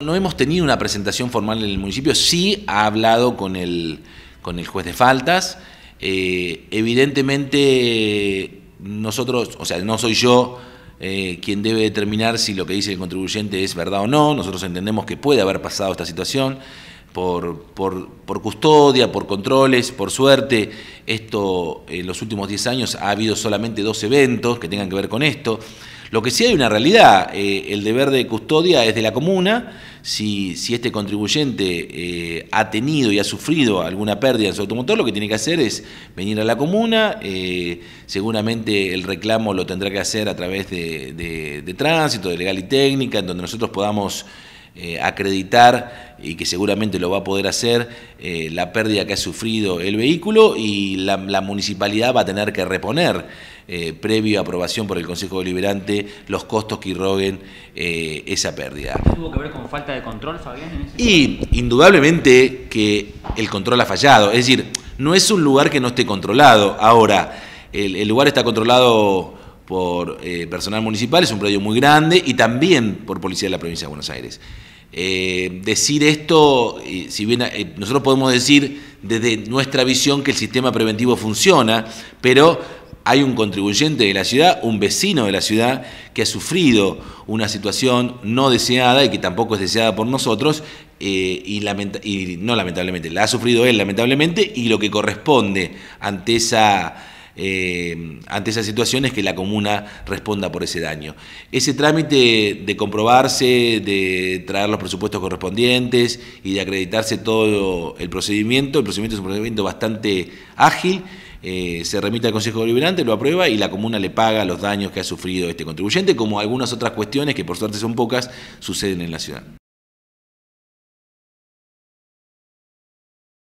No hemos tenido una presentación formal en el municipio, sí ha hablado con el, con el juez de faltas. Eh, evidentemente, nosotros, o sea, no soy yo eh, quien debe determinar si lo que dice el contribuyente es verdad o no. Nosotros entendemos que puede haber pasado esta situación. Por, por, por, custodia, por controles, por suerte. Esto en los últimos 10 años ha habido solamente dos eventos que tengan que ver con esto. Lo que sí hay una realidad, eh, el deber de custodia es de la comuna, si, este contribuyente eh, ha tenido y ha sufrido alguna pérdida en su automotor, lo que tiene que hacer es venir a la comuna, eh, seguramente el reclamo lo tendrá que hacer a través de, de tránsito, de legal y técnica, en donde nosotros podamos... Eh, acreditar, y que seguramente lo va a poder hacer, eh, la pérdida que ha sufrido el vehículo y la, municipalidad va a tener que reponer, eh, previo a aprobación por el Consejo Deliberante, los costos que irroguen esa pérdida. ¿Tuvo que ver con falta de control, Fabián? y indudablemente que el control ha fallado, es decir, no es un lugar que no esté controlado. Ahora, el lugar está controlado por eh, personal municipal, es un predio muy grande, y también por policía de la provincia de Buenos Aires. Eh, decir esto, si bien eh, nosotros podemos decir desde nuestra visión que el sistema preventivo funciona, pero hay un contribuyente de la ciudad, un vecino de la ciudad, que ha sufrido una situación no deseada y que tampoco es deseada por nosotros, y, y no lamentablemente, la ha sufrido él lamentablemente, y lo que corresponde ante esa eh, ante esas situaciones que la comuna responda por ese daño. Ese trámite de comprobarse, de traer los presupuestos correspondientes y de acreditarse todo el procedimiento, el procedimiento es un procedimiento bastante ágil, eh, se remite al Consejo Deliberante, lo aprueba y la comuna le paga los daños que ha sufrido este contribuyente, como algunas otras cuestiones que por suerte son pocas, suceden en la ciudad.